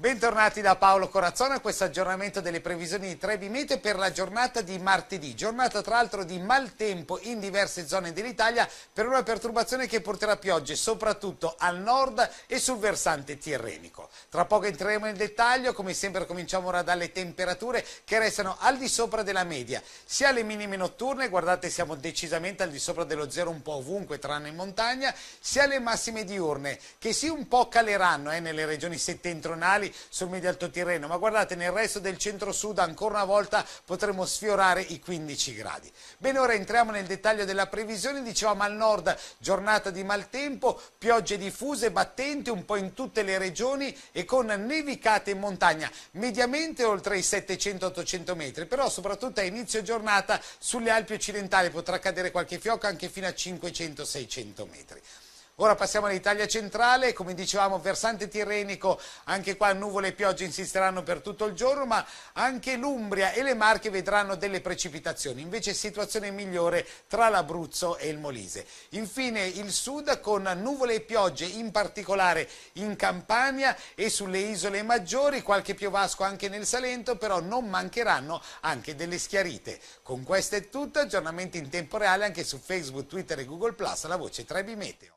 Bentornati da Paolo Corazzone a questo aggiornamento delle previsioni di Trevi per la giornata di martedì, giornata tra l'altro di maltempo in diverse zone dell'Italia per una perturbazione che porterà piogge soprattutto al nord e sul versante tirrenico. Tra poco entreremo nel dettaglio, come sempre cominciamo ora dalle temperature che restano al di sopra della media, sia le minime notturne, guardate siamo decisamente al di sopra dello zero un po' ovunque tranne in montagna, sia le massime diurne che si un po' caleranno eh, nelle regioni settentrionali magari sul medio alto Tirreno, ma guardate nel resto del centro-sud ancora una volta potremo sfiorare i 15 gradi. Bene, ora entriamo nel dettaglio della previsione, dicevamo al nord giornata di maltempo, piogge diffuse, battenti un po' in tutte le regioni e con nevicate in montagna, mediamente oltre i 700-800 metri, però soprattutto a inizio giornata sulle Alpi occidentali potrà cadere qualche fiocco anche fino a 500-600 metri. Ora passiamo all'Italia centrale, come dicevamo versante tirrenico, anche qua nuvole e piogge insisteranno per tutto il giorno, ma anche l'Umbria e le Marche vedranno delle precipitazioni, invece situazione migliore tra l'Abruzzo e il Molise. Infine il sud con nuvole e piogge in particolare in Campania e sulle isole maggiori, qualche piovasco anche nel Salento, però non mancheranno anche delle schiarite. Con questo è tutto, aggiornamenti in tempo reale anche su Facebook, Twitter e Google Plus, la voce 3B Meteo.